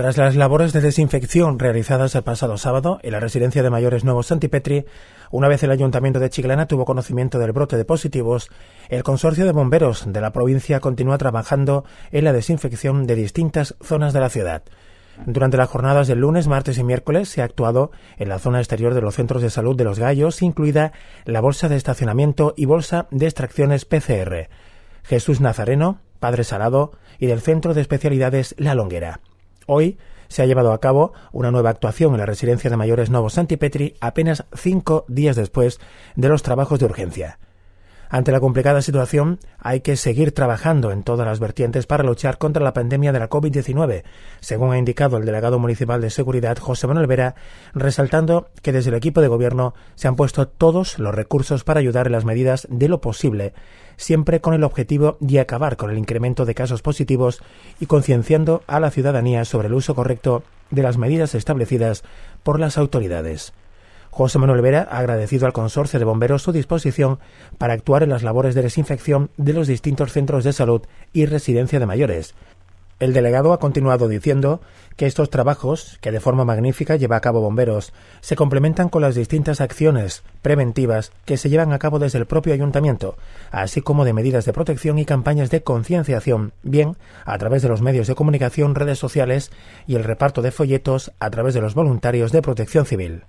Tras las labores de desinfección realizadas el pasado sábado en la residencia de mayores nuevos Santipetri, una vez el ayuntamiento de Chiclana tuvo conocimiento del brote de positivos, el consorcio de bomberos de la provincia continúa trabajando en la desinfección de distintas zonas de la ciudad. Durante las jornadas del lunes, martes y miércoles se ha actuado en la zona exterior de los centros de salud de los gallos, incluida la bolsa de estacionamiento y bolsa de extracciones PCR. Jesús Nazareno, Padre Salado y del Centro de Especialidades La Longuera. Hoy se ha llevado a cabo una nueva actuación en la residencia de mayores nuevos Santipetri apenas cinco días después de los trabajos de urgencia. Ante la complicada situación, hay que seguir trabajando en todas las vertientes para luchar contra la pandemia de la COVID-19, según ha indicado el delegado municipal de Seguridad, José Manuel Vera, resaltando que desde el equipo de gobierno se han puesto todos los recursos para ayudar en las medidas de lo posible, siempre con el objetivo de acabar con el incremento de casos positivos y concienciando a la ciudadanía sobre el uso correcto de las medidas establecidas por las autoridades. José Manuel Vera ha agradecido al consorcio de bomberos su disposición para actuar en las labores de desinfección de los distintos centros de salud y residencia de mayores. El delegado ha continuado diciendo que estos trabajos, que de forma magnífica lleva a cabo Bomberos, se complementan con las distintas acciones preventivas que se llevan a cabo desde el propio ayuntamiento, así como de medidas de protección y campañas de concienciación, bien a través de los medios de comunicación, redes sociales y el reparto de folletos a través de los voluntarios de protección civil.